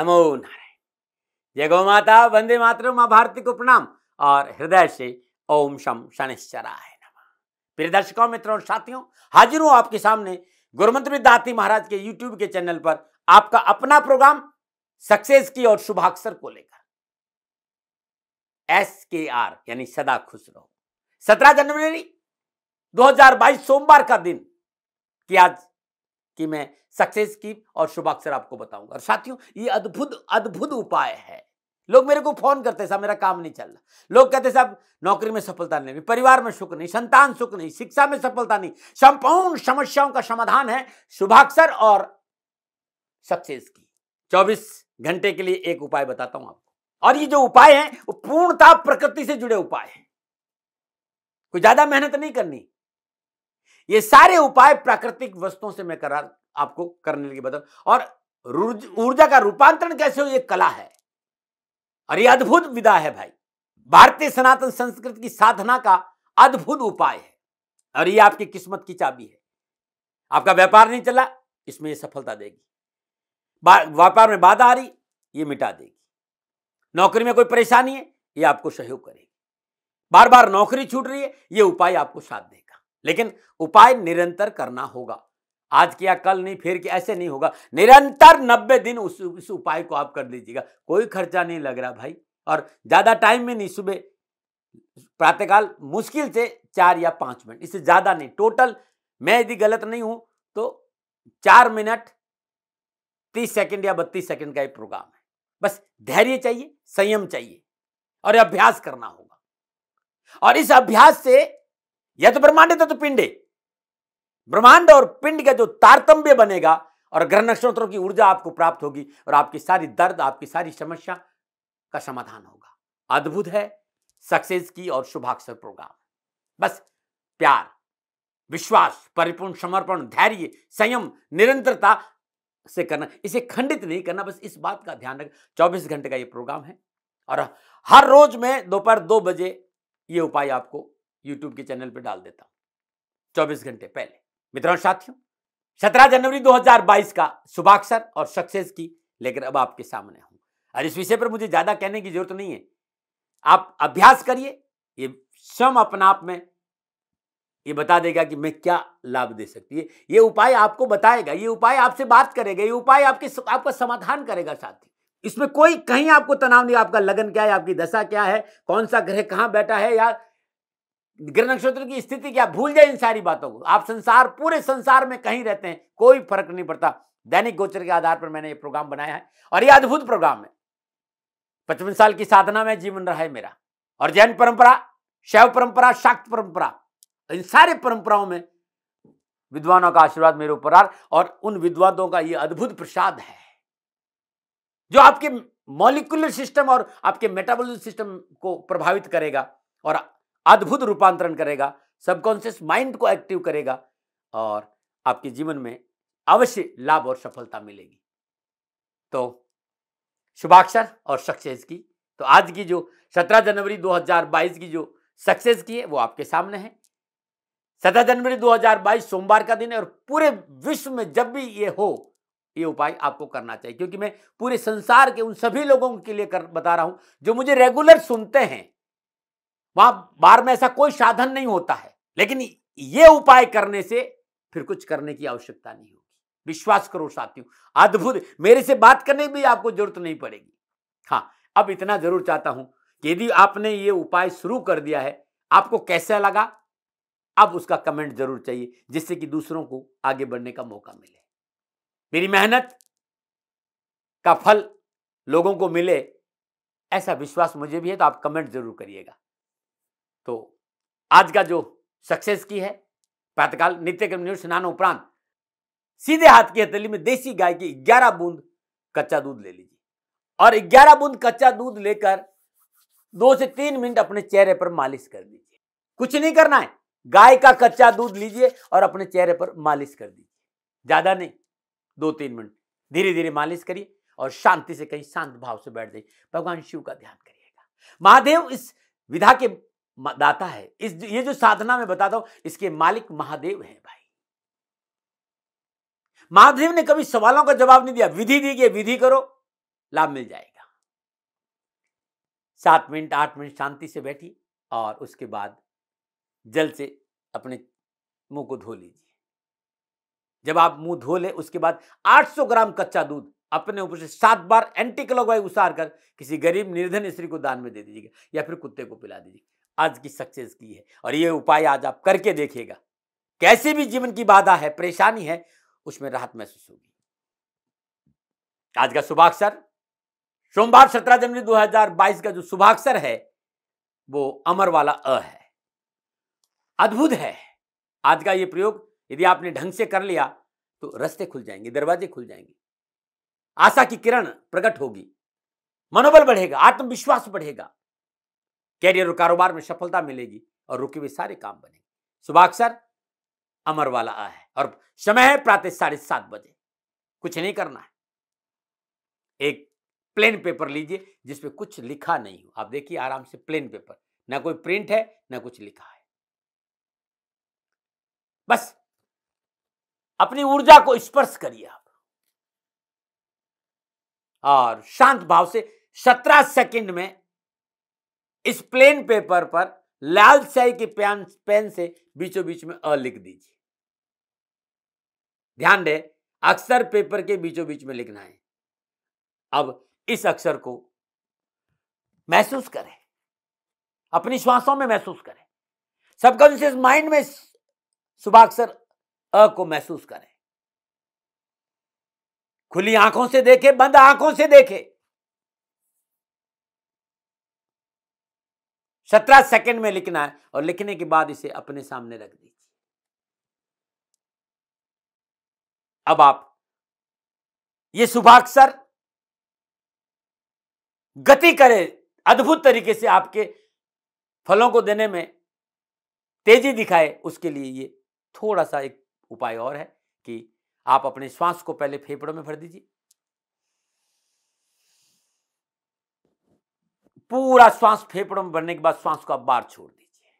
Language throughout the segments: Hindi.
नमो नारायण जय गौ माता वंदे मातृ माँ भारती को प्रणाम और हृदय से ओम शम शनिश्चराय नमः प्रिय दर्शकों मित्रों और साथियों हाजिर हूँ आपके सामने गुरुमंत्र दाती महाराज के यूट्यूब के चैनल पर आपका अपना प्रोग्राम सक्सेस की और शुभाक्षर को लेकर एस के आर यानी सदा खुश रहो सत्रह जनवरी 2022 सोमवार का दिन कि आज कि मैं सक्सेस की और शुभाक्षर आपको बताऊंगा और साथियों ये अद्भुत अद्भुत उपाय है लोग मेरे को फोन करते साहब मेरा काम नहीं चल रहा लोग कहते साहब नौकरी में सफलता नहीं परिवार में सुख नहीं संतान सुख नहीं शिक्षा में सफलता नहीं संपूर्ण समस्याओं का समाधान है शुभाक्षर और सक्सेस की 24 घंटे के लिए एक उपाय बताता हूं आपको और ये जो उपाय है वो पूर्णता प्रकृति से जुड़े उपाय है कोई ज्यादा मेहनत नहीं करनी ये सारे उपाय प्राकृतिक वस्तुओं से मैं करा आपको करने के बदल और ऊर्जा का रूपांतरण कैसे हो ये कला है और ये अद्भुत विधा है भाई भारतीय सनातन संस्कृति की साधना का अद्भुत उपाय है और ये आपकी किस्मत की चाबी है आपका व्यापार नहीं चला इसमें ये सफलता देगी व्यापार में बाधा आ रही ये मिटा देगी नौकरी में कोई परेशानी है ये आपको सहयोग करेगी बार बार नौकरी छूट रही है ये उपाय आपको साथ देगा लेकिन उपाय निरंतर करना होगा आज किया कल नहीं फिर किया ऐसे नहीं होगा निरंतर नब्बे दिन उस उस उपाय को आप कर दीजिएगा कोई खर्चा नहीं लग रहा भाई और ज़्यादा टाइम में नहीं सुबह प्रातःकाल मुश्किल से चार या पांच मिनट इससे ज़्यादा नहीं टोटल मैं यदि गलत नहीं हूं तो चार मिनट तीस सेकंड या बत्तीस सेकंड का ये प्रोग्राम है बस धैर्य चाहिए संयम चाहिए और अभ्यास करना होगा और इस अभ्यास से यह तो ब्रह्मांड है तो, पिंड है ब्रह्मांड और पिंड का जो तारतम्य बनेगा और ग्रह नक्षत्रों की ऊर्जा आपको प्राप्त होगी और आपकी सारी दर्द आपकी सारी समस्या का समाधान होगा अद्भुत है सक्सेस की और शुभाक्षर प्रोग्राम बस प्यार विश्वास परिपूर्ण समर्पण धैर्य संयम निरंतरता से करना इसे खंडित नहीं करना बस इस बात का ध्यान रख चौबीस घंटे का ये प्रोग्राम है और हर रोज में दोपहर दो बजे ये उपाय आपको यूट्यूब के चैनल पर डाल देता हूं चौबीस घंटे पहले मित्रों साथियों सत्रह जनवरी 2022 का शुभाक्षर और सक्सेस की लेकर अब आपके सामने हूं और इस विषय पर मुझे ज्यादा कहने की जरूरत नहीं है आप अभ्यास करिए ये स्वयं अपना आप में ये बता देगा कि मैं क्या लाभ दे सकती है ये उपाय आपको बताएगा ये उपाय आपसे बात करेगा ये उपाय आपके आपका समाधान करेगा साथी इसमें कोई कहीं आपको तनाव नहीं आपका लगन क्या है आपकी दशा क्या है कौन सा ग्रह कहाँ बैठा है या ग्रह नक्षत्र की स्थिति क्या भूल जाए इन सारी बातों को आप संसार पूरे संसार में कहीं रहते हैं कोई फर्क नहीं पड़ता दैनिक गोचर के आधार पर मैंने ये प्रोग्राम बनाया है और ये अद्भुत प्रोग्राम है पचपन साल की साधना में जीवन रहा है मेरा और जैन परंपरा शैव परंपरा शाक्त परंपरा इन सारे परंपराओं में विद्वानों का आशीर्वाद मेरे ऊपर आ और उन विद्वानों का ये अद्भुत प्रसाद है जो आपके मॉलिकुलर सिस्टम और आपके मेटाबॉलिज्म सिस्टम को प्रभावित करेगा और अद्भुत रूपांतरण करेगा सबकॉन्शियस माइंड को एक्टिव करेगा और आपके जीवन में अवश्य लाभ और सफलता मिलेगी तो शुभाक्षर और सक्सेस की तो आज की जो 17 जनवरी 2022 की जो सक्सेस की है वो आपके सामने है 17 जनवरी 2022 सोमवार का दिन है और पूरे विश्व में जब भी ये हो ये उपाय आपको करना चाहिए क्योंकि मैं पूरे संसार के उन सभी लोगों के लिए कर बता रहा हूं जो मुझे रेगुलर सुनते हैं वहां बार में ऐसा कोई साधन नहीं होता है लेकिन ये उपाय करने से फिर कुछ करने की आवश्यकता नहीं होगी विश्वास करो साथियों अद्भुत मेरे से बात करने की भी आपको जरूरत नहीं पड़ेगी हाँ अब इतना जरूर चाहता हूं कि यदि आपने ये उपाय शुरू कर दिया है आपको कैसा लगा अब उसका कमेंट जरूर चाहिए जिससे कि दूसरों को आगे बढ़ने का मौका मिले मेरी मेहनत का फल लोगों को मिले ऐसा विश्वास मुझे भी है तो आप कमेंट जरूर करिएगा तो आज का जो सक्सेस की है प्रातकाल नित्यक्रम न्यूज स्नान उपरांत सीधे हाथ की हथेली में देसी गाय की 11 बूंद कच्चा दूध ले लीजिए और 11 बूंद कच्चा दूध लेकर दो से तीन मिनट अपने चेहरे पर मालिश कर दीजिए कुछ नहीं करना है गाय का कच्चा दूध लीजिए और अपने चेहरे पर मालिश कर दीजिए ज़्यादा नहीं दो तीन मिनट धीरे धीरे मालिश करिए और शांति से कहीं शांत भाव से बैठ जाइए भगवान शिव का ध्यान करिएगा महादेव इस विधा के दाता है इस ये जो साधना में बताता हूं इसके मालिक महादेव हैं भाई महादेव ने कभी सवालों का जवाब नहीं दिया विधि दी गई विधि करो लाभ मिल जाएगा सात मिनट आठ मिनट शांति से बैठिए और उसके बाद जल से अपने मुंह को धो लीजिए जब आप मुंह धो ले उसके बाद 800 ग्राम कच्चा दूध अपने ऊपर से सात बार एंटी क्लॉकवाइज उतार कर किसी गरीब निर्धन स्त्री को दान में दे दीजिएगा या फिर कुत्ते को पिला दीजिए आज की सक्सेस की है और ये उपाय आज आप करके देखिएगा कैसे भी जीवन की बाधा है परेशानी है उसमें राहत महसूस होगी आज का शुभाक्षर सोमवार सत्रह जनवरी 2022 का जो शुभाक्षर है वो अमर वाला अ है अद्भुत है आज का ये प्रयोग यदि आपने ढंग से कर लिया तो रास्ते खुल जाएंगे दरवाजे खुल जाएंगे आशा की किरण प्रकट होगी मनोबल बढ़ेगा आत्मविश्वास बढ़ेगा कैरियर और कारोबार में सफलता मिलेगी और रुके हुए सारे काम बनेंगे सुबह अक्सर अमर वाला आ है और समय है प्रातः साढ़े सात बजे कुछ नहीं करना है एक प्लेन पेपर लीजिए जिसमें कुछ लिखा नहीं हो आप देखिए आराम से प्लेन पेपर ना कोई प्रिंट है ना कुछ लिखा है बस अपनी ऊर्जा को स्पर्श करिए आप और शांत भाव से सत्रह सेकंड में इस प्लेन पेपर पर लाल स्याही की पेन पेन से बीचों बीच में अ लिख दीजिए ध्यान दे अक्षर पेपर के बीचों बीच में लिखना है अब इस अक्षर को महसूस करें अपनी श्वासों में महसूस करें सबकॉन्शियस माइंड में सुबह अक्षर अ को महसूस करें खुली आंखों से देखे बंद आंखों से देखे सत्रह सेकंड में लिखना है और लिखने के बाद इसे अपने सामने रख दीजिए अब आप ये शुभाक्षर गति करे अद्भुत तरीके से आपके फलों को देने में तेजी दिखाए उसके लिए ये थोड़ा सा एक उपाय और है कि आप अपने श्वास को पहले फेफड़ों में भर दीजिए पूरा श्वास फेफड़ों में भरने के बाद श्वास को आप बाहर छोड़ दीजिए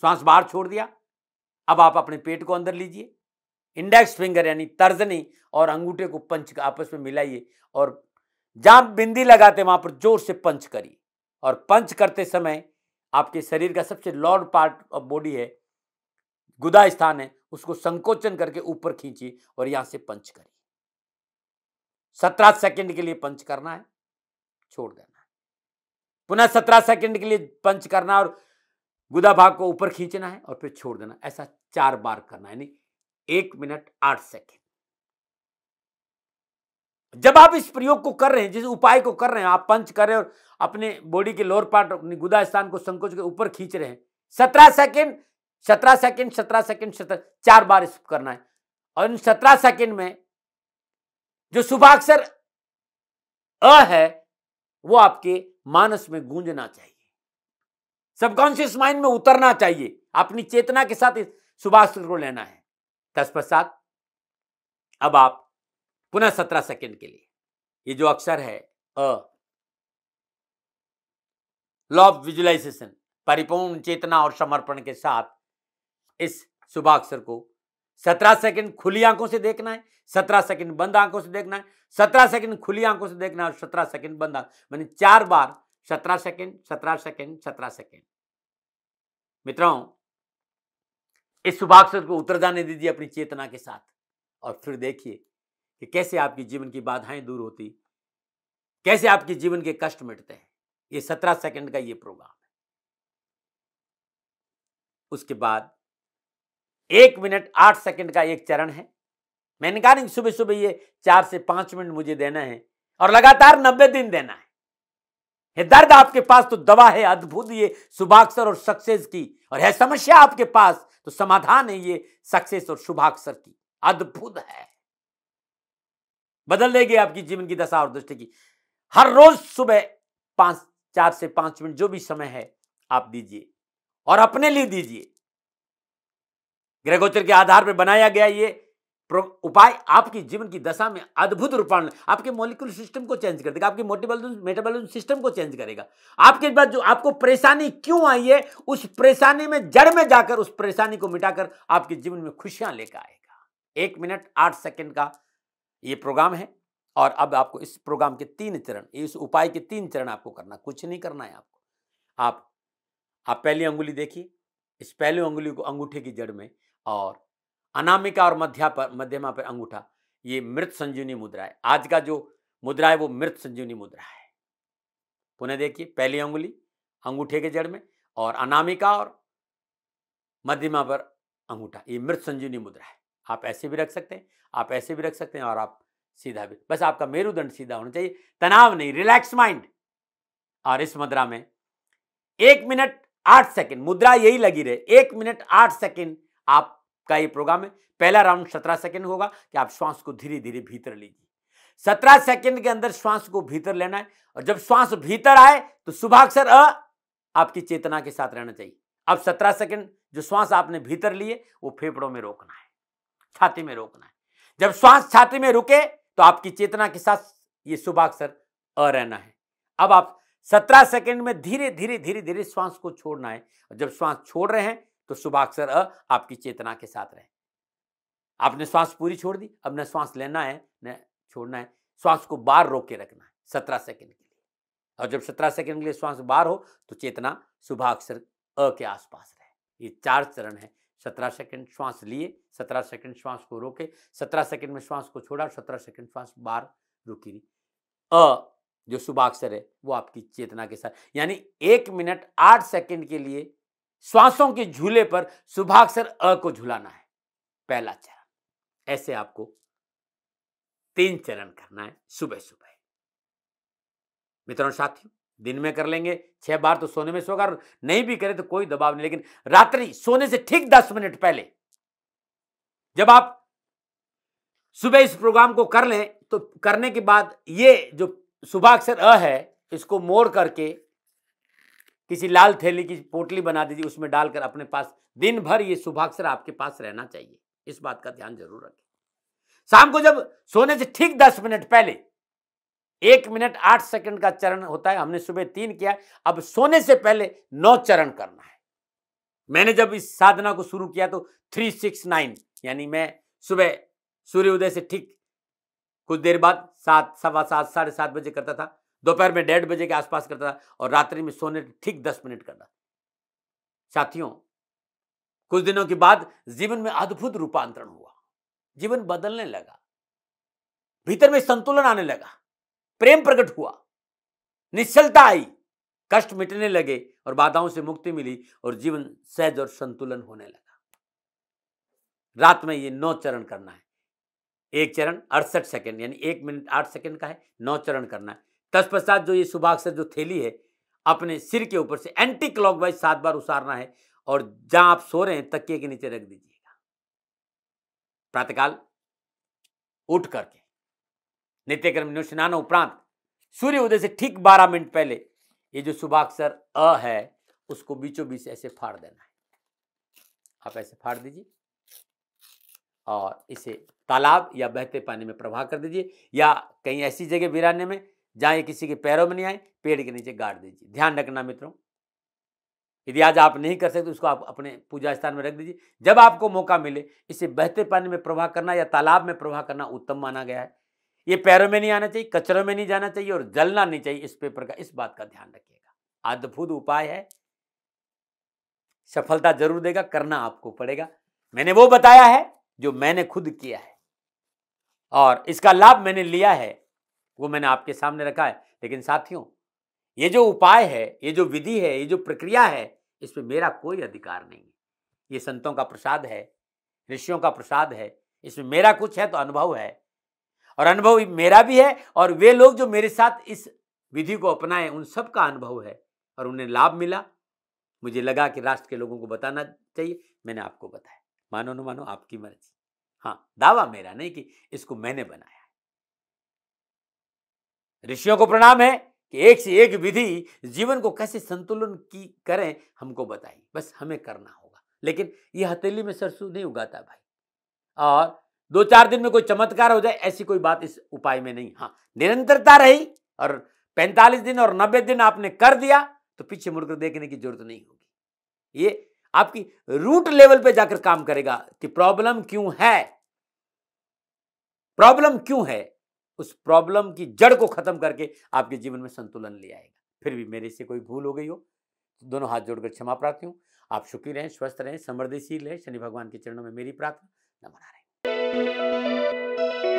श्वास बाहर छोड़ दिया अब आप अपने पेट को अंदर लीजिए इंडेक्स फिंगर यानी तर्जनी और अंगूठे को पंच आपस में मिलाइए और जहां बिंदी लगाते वहां पर जोर से पंच करिए और पंच करते समय आपके शरीर का सबसे लॉर्ड पार्ट ऑफ बॉडी है गुदा स्थान है उसको संकोचन करके ऊपर खींचिए और यहां से पंच करिए सत्रह सेकंड के लिए पंच करना है छोड़ देना पुनः सत्रह सेकंड के लिए पंच करना और गुदा भाग को ऊपर खींचना है और फिर छोड़ देना ऐसा चार बार करना यानी एक मिनट आठ सेकंड जब आप इस प्रयोग को कर रहे हैं जिस उपाय को कर रहे हैं आप पंच कर रहे हैं और अपने बॉडी के लोअर पार्ट अपने गुदा स्थान को संकोच के ऊपर खींच रहे हैं सत्रह सेकेंड सत्रह सेकेंड सत्रह सेकेंड सत्रह चार बार इस करना है और इन सत्रह सेकेंड में जो सुभाक्षर अ है वो आपके मानस में गूंजना चाहिए सबकॉन्शियस माइंड में उतरना चाहिए अपनी चेतना के साथ इस सुभाषित को लेना है तत्पश्चात अब आप पुनः सत्रह सेकंड के लिए ये जो अक्षर है अ लॉ ऑफ विजुलाइजेशन परिपूर्ण चेतना और समर्पण के साथ इस शुभाक्षर को सत्रह सेकंड खुली आंखों से देखना है सत्रह सेकंड बंद आंखों से देखना है सत्रह सेकंड खुली आंखों से देखना है और सत्रह सेकंड बंद आंख मैंने चार बार सत्रह सेकंड सत्रह सेकंड सत्रह सेकंड मित्रों इस सुभाक्षर को उत्तर जाने दीजिए अपनी चेतना के साथ और फिर देखिए कि कैसे आपकी जीवन की बाधाएं दूर होती कैसे आपके जीवन के कष्ट मिटते हैं ये सत्रह सेकंड का ये प्रोग्राम है उसके बाद एक मिनट आठ सेकंड का एक चरण है मैंने कहा नहीं सुबह सुबह ये चार से पांच मिनट मुझे देना है और लगातार नब्बे दिन देना है ये दर्द आपके पास तो दवा है अद्भुत ये शुभाक्षर और सक्सेस की और है समस्या आपके पास तो समाधान है ये सक्सेस और शुभाक्षर की अद्भुत है बदल देगी आपकी जीवन की दशा और दृष्टि की हर रोज सुबह पांच चार से पांच मिनट जो भी समय है आप दीजिए और अपने लिए दीजिए ग्रहगोचर के आधार पर बनाया गया ये उपाय आपकी जीवन की दशा में अद्भुत रूपांतरण आपके मोलिकुल सिस्टम को चेंज कर देगा आपके मोटिबल मेटाबॉलिज्म सिस्टम को चेंज करेगा आपके बाद जो आपको परेशानी क्यों आई है उस परेशानी में जड़ में जाकर उस परेशानी को मिटाकर आपके जीवन में खुशियां लेकर आएगा एक मिनट आठ सेकेंड का ये प्रोग्राम है और अब आपको इस प्रोग्राम के तीन चरण इस उपाय के तीन चरण आपको करना कुछ नहीं करना है आपको आप आप पहली अंगुली देखिए इस पहले अंगुली को अंगूठे की जड़ में और अनामिका और मध्या पर मध्यमा पर अंगूठा ये मृत संजीवनी मुद्रा है आज का जो मुद्रा है वो मृत संजीवनी मुद्रा है पुनः देखिए पहली अंगुली अंगूठे के जड़ में और अनामिका और मध्यमा पर अंगूठा ये मृत संजीवनी मुद्रा है आप ऐसे भी रख सकते हैं आप ऐसे भी रख सकते हैं और आप सीधा भी बस आपका मेरुदंड सीधा होना चाहिए तनाव नहीं रिलैक्स माइंड और इस मुद्रा में एक मिनट आठ सेकंड मुद्रा यही लगी रहे एक मिनट आठ सेकंड आपका ये प्रोग्राम है पहला राउंड सत्रह सेकेंड होगा कि आप श्वास को धीरे धीरे भीतर लीजिए सत्रह सेकेंड के अंदर श्वास को भीतर लेना है और जब श्वास भीतर आए तो सुभाक्षर अ आपकी चेतना के साथ रहना चाहिए अब सत्रह सेकेंड जो श्वास आपने भीतर लिए वो फेफड़ों में रोकना है छाती में रोकना है जब श्वास छाती में रुके तो आपकी चेतना के साथ ये सुभाक्षर अ रहना है अब आप सत्रह सेकेंड में धीरे धीरे धीरे धीरे श्वास को छोड़ना है और जब श्वास छोड़ रहे हैं तो शुभाक्षर अ आपकी चेतना के साथ रहे आपने श्वास पूरी छोड़ दी अब न श्वास लेना है न छोड़ना है श्वास को बार रोक के रखना है सत्रह सेकंड के लिए और जब सत्रह सेकंड के लिए श्वास बार हो तो चेतना शुभाक्षर अ के आसपास रहे ये चार चरण है सत्रह सेकंड श्वास लिए सत्रह सेकंड श्वास को रोके सत्रह सेकंड में श्वास को छोड़ा सत्रह सेकंड श्वास बार रुकी अ जो शुभाक्षर है वो आपकी चेतना के साथ यानी एक मिनट आठ सेकंड के लिए श्वासों के झूले पर सुभाक्षर अ को झुलाना है पहला चरण ऐसे आपको तीन चरण करना है सुबह सुबह मित्रों साथियों दिन में कर लेंगे छह बार तो सोने में सोगा नहीं भी करें तो कोई दबाव नहीं लेकिन रात्रि सोने से ठीक दस मिनट पहले जब आप सुबह इस प्रोग्राम को कर लें तो करने के बाद ये जो सुभाक्षर अ है इसको मोड़ करके किसी लाल थैली की पोटली बना दीजिए उसमें डालकर अपने पास दिन भर ये शुभाक्षर आपके पास रहना चाहिए इस बात का ध्यान जरूर रखें शाम को जब सोने से ठीक दस मिनट पहले एक मिनट आठ सेकंड का चरण होता है हमने सुबह तीन किया अब सोने से पहले नौ चरण करना है मैंने जब इस साधना को शुरू किया तो थ्री सिक्स नाइन यानी मैं सुबह सूर्योदय से ठीक कुछ देर बाद सात सवा सात साढ़े सात बजे करता था दोपहर में डेढ़ बजे के आसपास करता था और रात्रि में सोने ठीक दस मिनट करता साथियों कुछ दिनों के बाद जीवन में अद्भुत रूपांतरण हुआ जीवन बदलने लगा भीतर में संतुलन आने लगा प्रेम प्रकट हुआ निश्चलता आई कष्ट मिटने लगे और बाधाओं से मुक्ति मिली और जीवन सहज और संतुलन होने लगा रात में ये नौ चरण करना है एक चरण अड़सठ सेकंड यानी एक मिनट आठ सेकंड का है नौ चरण करना है तत्पश्चात जो ये सुभाक्षर जो थैली है अपने सिर के ऊपर से एंटी क्लॉक वाइज सात बार उसारना है और जहां आप सो रहे हैं तकिए के नीचे रख दीजिएगा प्रातकाल उठ करके नित्यक्रम स्नान उपरांत सूर्य उदय से ठीक बारह मिनट पहले ये जो सुभाक्षर अ है उसको बीचों बीच ऐसे फाड़ देना है आप ऐसे फाड़ दीजिए और इसे तालाब या बहते पानी में प्रवाह कर दीजिए या कहीं ऐसी जगह बिराने में जहाँ ये किसी के पैरों में नहीं आए पेड़ के नीचे गाड़ दीजिए ध्यान रखना मित्रों यदि आज आप नहीं कर सकते तो उसको आप अपने पूजा स्थान में रख दीजिए जब आपको मौका मिले इसे बहते पानी में प्रवाह करना या तालाब में प्रवाह करना उत्तम माना गया है ये पैरों में नहीं आना चाहिए कचरों में नहीं जाना चाहिए और जलना नहीं चाहिए इस पेपर का इस बात का ध्यान रखिएगा अद्भुत उपाय है सफलता जरूर देगा करना आपको पड़ेगा मैंने वो बताया है जो मैंने खुद किया है और इसका लाभ मैंने लिया है वो मैंने आपके सामने रखा है लेकिन साथियों ये जो उपाय है ये जो विधि है ये जो प्रक्रिया है इसमें मेरा कोई अधिकार नहीं है ये संतों का प्रसाद है ऋषियों का प्रसाद है इसमें मेरा कुछ है तो अनुभव है और अनुभव मेरा भी है और वे लोग जो मेरे साथ इस विधि को अपनाएं उन सब का अनुभव है और उन्हें लाभ मिला मुझे लगा कि राष्ट्र के लोगों को बताना चाहिए मैंने आपको बताया मानो न मानो आपकी मर्जी हाँ दावा मेरा नहीं कि इसको मैंने बनाया ऋषियों को प्रणाम है कि एक से एक विधि जीवन को कैसे संतुलन की करें हमको बताई बस हमें करना होगा लेकिन ये हथेली में सरसों नहीं उगाता भाई और दो चार दिन में कोई चमत्कार हो जाए ऐसी कोई बात इस उपाय में नहीं हाँ निरंतरता रही और पैंतालीस दिन और नब्बे दिन आपने कर दिया तो पीछे मुड़कर देखने की जरूरत नहीं होगी ये आपकी रूट लेवल पे जाकर काम करेगा कि प्रॉब्लम क्यों है प्रॉब्लम क्यों है उस प्रॉब्लम की जड़ को खत्म करके आपके जीवन में संतुलन ले आएगा फिर भी मेरे से कोई भूल हो गई हो दोनों हाथ जोड़कर क्षमा प्रार्थी हूँ आप सुखी रहें स्वस्थ रहें समृद्धिशील रहें शनि भगवान के चरणों में मेरी प्रार्थना नमन आ रही